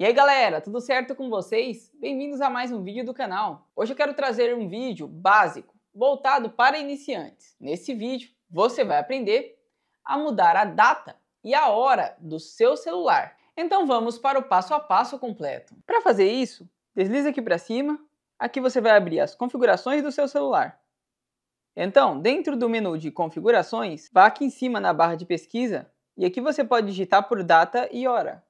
E aí galera, tudo certo com vocês? Bem-vindos a mais um vídeo do canal. Hoje eu quero trazer um vídeo básico, voltado para iniciantes. Nesse vídeo, você vai aprender a mudar a data e a hora do seu celular. Então vamos para o passo a passo completo. Para fazer isso, deslize aqui para cima, aqui você vai abrir as configurações do seu celular. Então, dentro do menu de configurações, vá aqui em cima na barra de pesquisa e aqui você pode digitar por data e hora.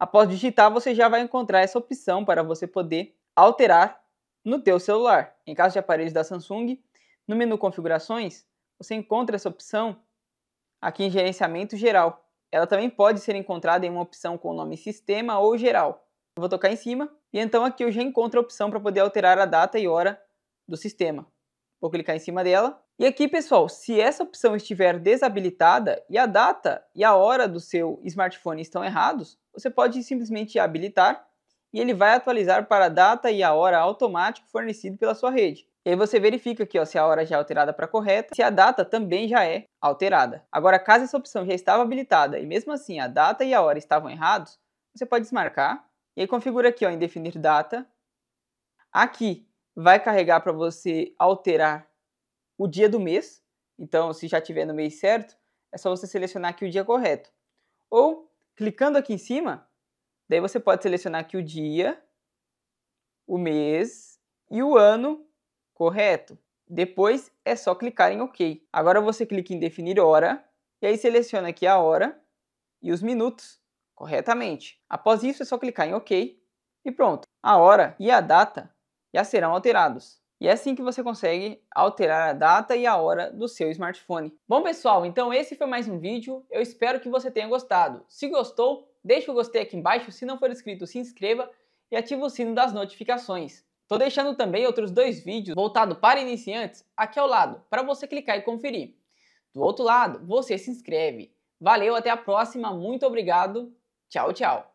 Após digitar, você já vai encontrar essa opção para você poder alterar no teu celular. Em caso de aparelhos da Samsung, no menu configurações, você encontra essa opção aqui em gerenciamento geral. Ela também pode ser encontrada em uma opção com o nome sistema ou geral. Eu vou tocar em cima e então aqui eu já encontro a opção para poder alterar a data e hora do sistema. Vou clicar em cima dela. E aqui, pessoal, se essa opção estiver desabilitada e a data e a hora do seu smartphone estão errados, você pode simplesmente habilitar e ele vai atualizar para a data e a hora automático fornecido pela sua rede. E aí você verifica aqui ó, se a hora já é alterada para correta, se a data também já é alterada. Agora, caso essa opção já estava habilitada e mesmo assim a data e a hora estavam errados, você pode desmarcar e aí configura aqui ó, em definir data. Aqui vai carregar para você alterar o dia do mês. Então, se já tiver no mês certo, é só você selecionar aqui o dia correto. Ou Clicando aqui em cima, daí você pode selecionar aqui o dia, o mês e o ano correto. Depois é só clicar em OK. Agora você clica em definir hora e aí seleciona aqui a hora e os minutos corretamente. Após isso é só clicar em OK e pronto. A hora e a data já serão alterados e é assim que você consegue alterar a data e a hora do seu smartphone. Bom pessoal, então esse foi mais um vídeo, eu espero que você tenha gostado. Se gostou, deixa o gostei aqui embaixo, se não for inscrito se inscreva e ativa o sino das notificações. Tô deixando também outros dois vídeos voltados para iniciantes aqui ao lado, para você clicar e conferir. Do outro lado, você se inscreve. Valeu, até a próxima, muito obrigado, tchau, tchau.